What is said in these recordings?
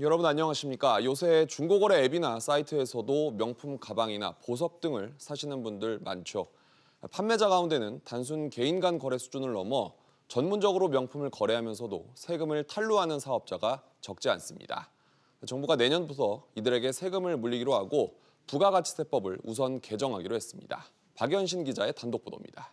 여러분 안녕하십니까? 요새 중고거래 앱이나 사이트에서도 명품 가방이나 보석 등을 사시는 분들 많죠. 판매자 가운데는 단순 개인 간 거래 수준을 넘어 전문적으로 명품을 거래하면서도 세금을 탈루하는 사업자가 적지 않습니다. 정부가 내년부터 이들에게 세금을 물리기로 하고 부가가치세법을 우선 개정하기로 했습니다. 박연신 기자의 단독 보도입니다.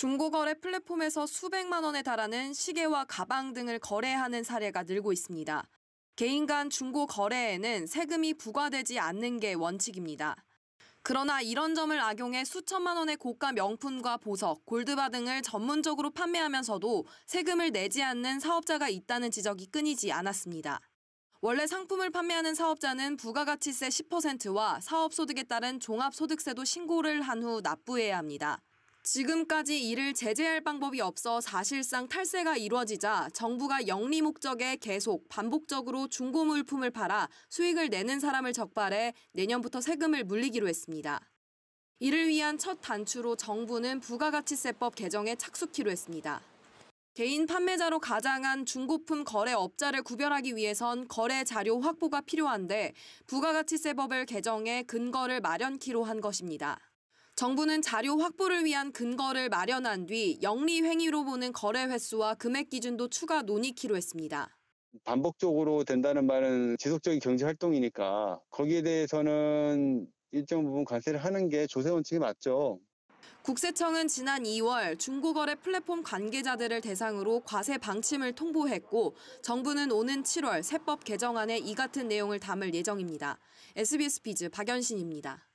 중고거래 플랫폼에서 수백만 원에 달하는 시계와 가방 등을 거래하는 사례가 늘고 있습니다. 개인 간 중고 거래에는 세금이 부과되지 않는 게 원칙입니다. 그러나 이런 점을 악용해 수천만 원의 고가 명품과 보석, 골드바 등을 전문적으로 판매하면서도 세금을 내지 않는 사업자가 있다는 지적이 끊이지 않았습니다. 원래 상품을 판매하는 사업자는 부가가치세 10%와 사업소득에 따른 종합소득세도 신고를 한 후 납부해야 합니다. 지금까지 이를 제재할 방법이 없어 사실상 탈세가 이루어지자 정부가 영리 목적에 계속 반복적으로 중고 물품을 팔아 수익을 내는 사람을 적발해 내년부터 세금을 물리기로 했습니다. 이를 위한 첫 단추로 정부는 부가가치세법 개정에 착수키로 했습니다. 개인 판매자로 가장한 중고품 거래 업자를 구별하기 위해선 거래 자료 확보가 필요한데 부가가치세법을 개정해 근거를 마련키로 한 것입니다. 정부는 자료 확보를 위한 근거를 마련한 뒤 영리 행위로 보는 거래 횟수와 금액 기준도 추가 논의키로 했습니다. 반복적으로 된다는 말은 지속적인 경제 활동이니까 거기에 대해서는 일정 부분 관세를 하는 게 조세 원칙이 맞죠. 국세청은 지난 2월 중고거래 플랫폼 관계자들을 대상으로 과세 방침을 통보했고 정부는 오는 7월 세법 개정안에 이 같은 내용을 담을 예정입니다. SBS 비즈 박연신입니다.